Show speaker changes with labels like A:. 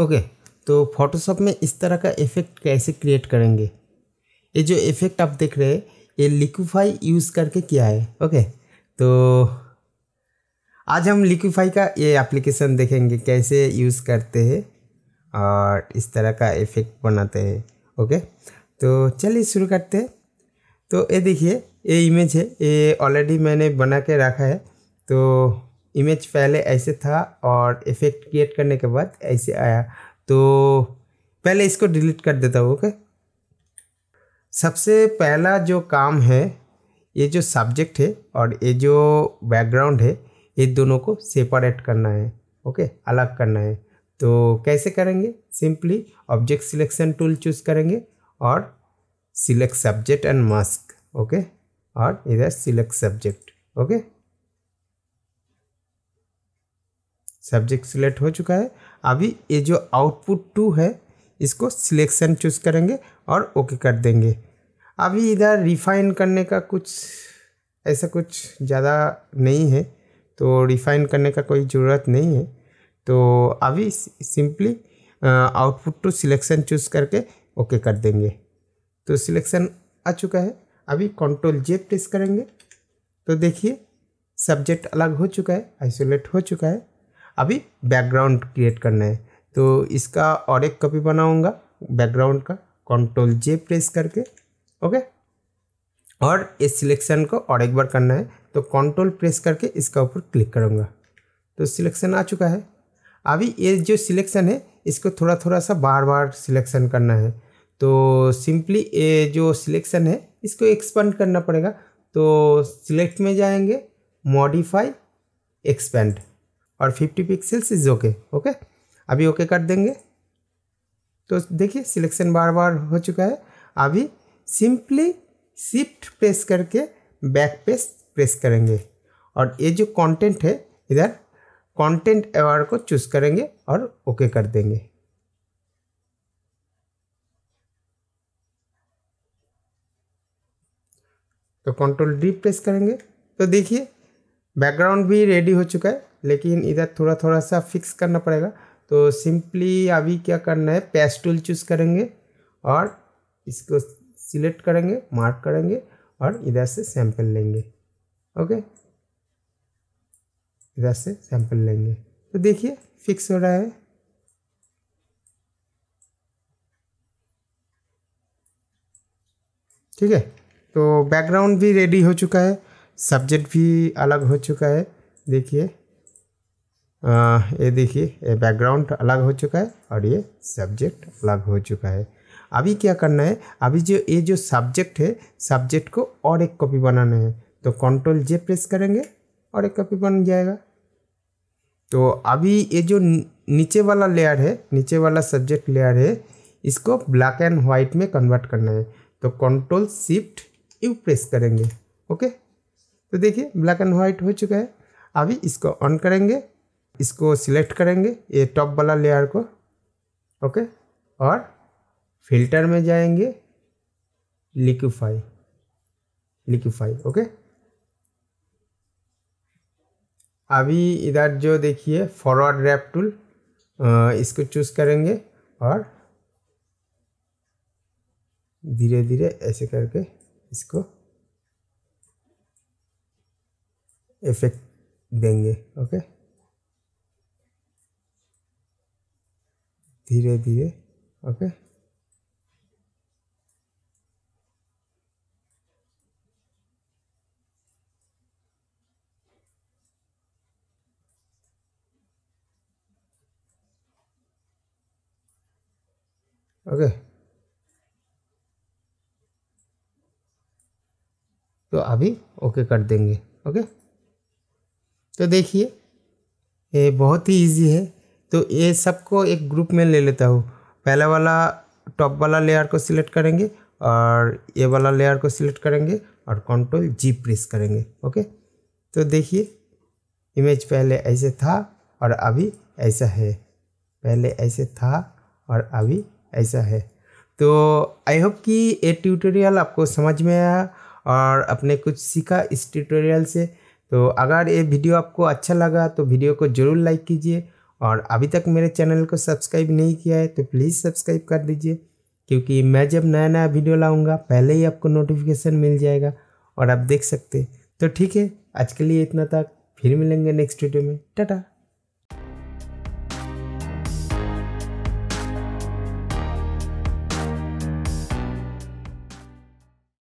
A: okay तो Photoshop में इस तरह का इफ़ेक्ट कैसे क्रिएट करेंगे ये जो इफ़ेक्ट आप देख रहे हैं ये लिक्विफाई यूज़ करके किया है ओके तो आज हम लिक्विफाई का ये एप्लीकेशन देखेंगे कैसे यूज़ करते हैं और इस तरह का इफ़ेक्ट बनाते हैं ओके तो चलिए शुरू करते हैं तो ये देखिए ये इमेज है ये ऑलरेडी मैंने बना के रखा है तो इमेज पहले ऐसे था और इफ़ेक्ट क्रिएट करने के बाद ऐसे आया तो पहले इसको डिलीट कर देता हूँ ओके सबसे पहला जो काम है ये जो सब्जेक्ट है और ये जो बैकग्राउंड है ये दोनों को सेपरेट करना है ओके अलग करना है तो कैसे करेंगे simply object selection tool choose करेंगे और select subject and mask okay और इधर select subject okay subject select हो चुका है अभी ये जो आउटपुट टू है इसको सिलेक्शन चूज़ करेंगे और ओके कर देंगे अभी इधर रिफाइन करने का कुछ ऐसा कुछ ज़्यादा नहीं है तो रिफाइन करने का कोई ज़रूरत नहीं है तो अभी simply output to selection choose करके ओके कर देंगे तो सिलेक्शन आ चुका है अभी कंट्रोल जे प्रेस करेंगे तो देखिए सब्जेक्ट अलग हो चुका है आइसोलेट हो चुका है अभी बैकग्राउंड क्रिएट करना है तो इसका और एक कॉपी बनाऊंगा बैकग्राउंड का कंट्रोल जे प्रेस करके ओके और इस सिलेक्शन को और एक बार करना है तो कंट्रोल प्रेस करके इसका ऊपर क्लिक करूँगा तो सिलेक्शन आ चुका है अभी ये जो सिलेक्शन है इसको थोड़ा थोड़ा सा बार बार सिलेक्शन करना है तो सिंपली ये जो सिलेक्शन है इसको एक्सपेंड करना पड़ेगा तो सिलेक्ट में जाएंगे मॉडिफाई एक्सपेंड और 50 पिक्सल्स इज ओके ओके अभी ओके okay कर देंगे तो देखिए सिलेक्शन बार बार हो चुका है अभी सिंपली शिफ्ट प्रेस करके बैक पेज प्रेस करेंगे और ये जो कंटेंट है इधर कंटेंट अवार्ड को चूज करेंगे और ओके okay कर देंगे तो कंट्रोल डी प्रेस करेंगे तो देखिए बैकग्राउंड भी रेडी हो चुका है लेकिन इधर थोड़ा थोड़ा सा फिक्स करना पड़ेगा तो सिंपली अभी क्या करना है पेस्टूल चूज़ करेंगे और इसको सिलेक्ट करेंगे मार्क करेंगे और इधर से सैंपल लेंगे ओके इधर से सैंपल लेंगे तो देखिए फिक्स हो रहा है ठीक है तो बैकग्राउंड भी रेडी हो चुका है सब्जेक्ट भी अलग हो चुका है देखिए ये देखिए ये बैकग्राउंड अलग हो चुका है और ये सब्जेक्ट अलग हो चुका है अभी क्या करना है अभी जो ये जो सब्जेक्ट है सब्जेक्ट को और एक कॉपी बनाना है तो कंट्रोल जे प्रेस करेंगे और एक कॉपी बन जाएगा तो अभी ये जो नीचे वाला लेयर है नीचे वाला सब्जेक्ट लेयर है इसको ब्लैक एंड वाइट में कन्वर्ट करना है तो कंट्रोल शिफ्ट यू प्रेस करेंगे ओके तो देखिए ब्लैक एंड वाइट हो चुका है अभी इसको ऑन करेंगे इसको सिलेक्ट करेंगे ये टॉप वाला लेयर को ओके और फिल्टर में जाएंगे लिक्विफाई लिक्विफाई ओके अभी इधर जो देखिए फॉरवर्ड रैप टूल इसको चूज़ करेंगे और धीरे धीरे ऐसे करके इसको इफेक्ट देंगे ओके धीरे धीरे ओके ओके तो अभी ओके कर देंगे ओके तो देखिए ये बहुत ही इजी है तो ये सबको एक ग्रुप में ले लेता हूँ पहला वाला टॉप वाला लेयर को सिलेक्ट करेंगे और ये वाला लेयर को सिलेक्ट करेंगे और कंट्रोल जी प्रेस करेंगे ओके तो देखिए इमेज पहले ऐसे था और अभी ऐसा है पहले ऐसे था और अभी ऐसा है तो आई होप कि ये ट्यूटोरियल आपको समझ में आया और आपने कुछ सीखा इस ट्यूटोरियल से तो अगर ये वीडियो आपको अच्छा लगा तो वीडियो को ज़रूर लाइक कीजिए और अभी तक मेरे चैनल को सब्सक्राइब नहीं किया है तो प्लीज़ सब्सक्राइब कर दीजिए क्योंकि मैं जब नया नया वीडियो लाऊंगा पहले ही आपको नोटिफिकेशन मिल जाएगा और आप देख सकते तो ठीक है आज के लिए इतना तक फिर मिलेंगे नेक्स्ट वीडियो में टाटा